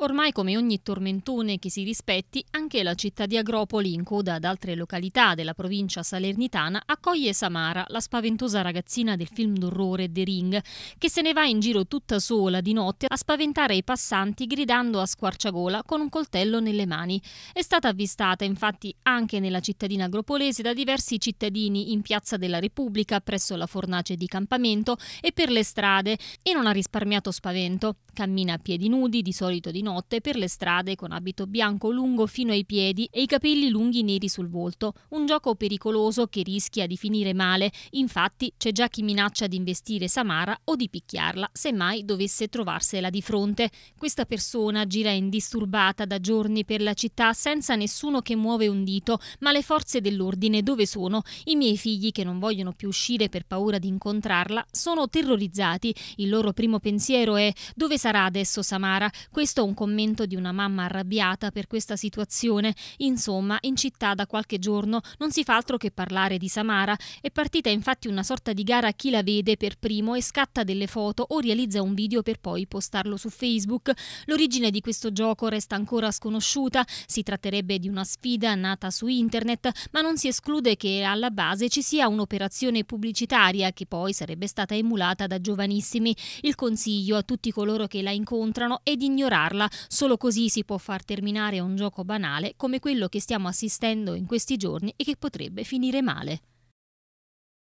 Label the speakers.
Speaker 1: Ormai come ogni tormentone che si rispetti, anche la città di Agropoli, in coda ad altre località della provincia salernitana, accoglie Samara, la spaventosa ragazzina del film d'orrore The Ring, che se ne va in giro tutta sola di notte a spaventare i passanti gridando a squarciagola con un coltello nelle mani. È stata avvistata infatti anche nella cittadina agropolese da diversi cittadini in Piazza della Repubblica, presso la fornace di campamento e per le strade e non ha risparmiato spavento. Cammina a piedi nudi, di solito di notte notte per le strade con abito bianco lungo fino ai piedi e i capelli lunghi neri sul volto. Un gioco pericoloso che rischia di finire male. Infatti c'è già chi minaccia di investire Samara o di picchiarla se mai dovesse trovarsela di fronte. Questa persona gira indisturbata da giorni per la città senza nessuno che muove un dito, ma le forze dell'ordine dove sono? I miei figli che non vogliono più uscire per paura di incontrarla sono terrorizzati. Il loro primo pensiero è dove sarà adesso Samara? Questo è un commento di una mamma arrabbiata per questa situazione. Insomma, in città da qualche giorno non si fa altro che parlare di Samara. È partita infatti una sorta di gara a chi la vede per primo e scatta delle foto o realizza un video per poi postarlo su Facebook. L'origine di questo gioco resta ancora sconosciuta. Si tratterebbe di una sfida nata su internet, ma non si esclude che alla base ci sia un'operazione pubblicitaria che poi sarebbe stata emulata da giovanissimi. Il consiglio a tutti coloro che la incontrano è di ignorarla scuola. Solo così si può far terminare un gioco banale come quello che stiamo assistendo in questi giorni e che potrebbe finire male.